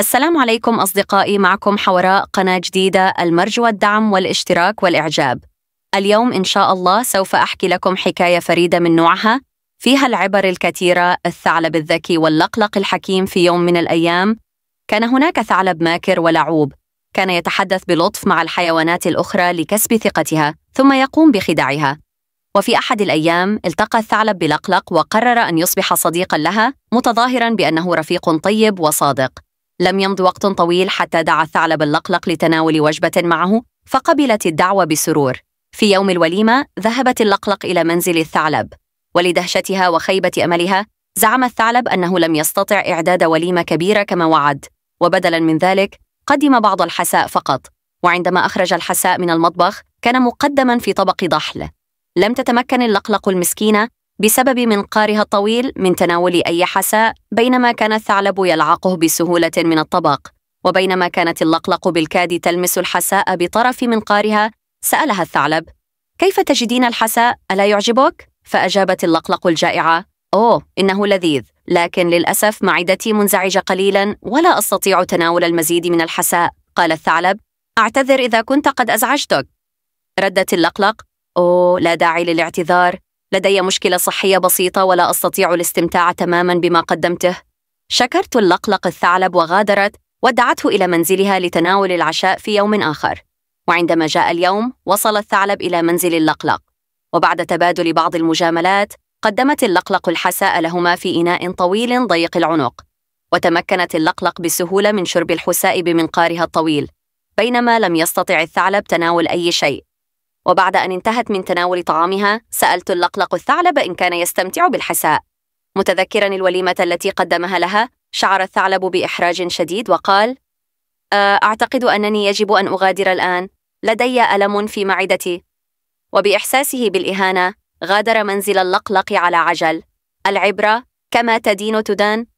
السلام عليكم أصدقائي معكم حوراء قناة جديدة المرجو الدعم والاشتراك والإعجاب اليوم إن شاء الله سوف أحكي لكم حكاية فريدة من نوعها فيها العبر الكثيرة الثعلب الذكي واللقلق الحكيم في يوم من الأيام كان هناك ثعلب ماكر ولعوب كان يتحدث بلطف مع الحيوانات الأخرى لكسب ثقتها ثم يقوم بخداعها وفي أحد الأيام التقى الثعلب بلقلق وقرر أن يصبح صديقا لها متظاهرا بأنه رفيق طيب وصادق لم يمض وقت طويل حتى دعا الثعلب اللقلق لتناول وجبة معه فقبلت الدعوة بسرور في يوم الوليمة ذهبت اللقلق إلى منزل الثعلب ولدهشتها وخيبة أملها زعم الثعلب أنه لم يستطع إعداد وليمة كبيرة كما وعد وبدلا من ذلك قدم بعض الحساء فقط وعندما أخرج الحساء من المطبخ كان مقدما في طبق ضحل لم تتمكن اللقلق المسكينة بسبب منقارها الطويل من تناول أي حساء بينما كان الثعلب يلعقه بسهولة من الطبق وبينما كانت اللقلق بالكاد تلمس الحساء بطرف منقارها سألها الثعلب كيف تجدين الحساء؟ ألا يعجبك؟ فأجابت اللقلق الجائعة أوه إنه لذيذ لكن للأسف معدتي منزعجة قليلا ولا أستطيع تناول المزيد من الحساء قال الثعلب أعتذر إذا كنت قد أزعجتك ردت اللقلق أوه لا داعي للاعتذار لدي مشكلة صحية بسيطة ولا أستطيع الاستمتاع تماما بما قدمته. شكرت اللقلق الثعلب وغادرت ودعته إلى منزلها لتناول العشاء في يوم آخر. وعندما جاء اليوم، وصل الثعلب إلى منزل اللقلق. وبعد تبادل بعض المجاملات، قدمت اللقلق الحساء لهما في إناء طويل ضيق العنق. وتمكنت اللقلق بسهولة من شرب الحساء بمنقارها الطويل، بينما لم يستطع الثعلب تناول أي شيء. وبعد أن انتهت من تناول طعامها سألت اللقلق الثعلب إن كان يستمتع بالحساء متذكرا الوليمة التي قدمها لها شعر الثعلب بإحراج شديد وقال أه، أعتقد أنني يجب أن أغادر الآن لدي ألم في معدتي وبإحساسه بالإهانة غادر منزل اللقلق على عجل العبرة كما تدين تدان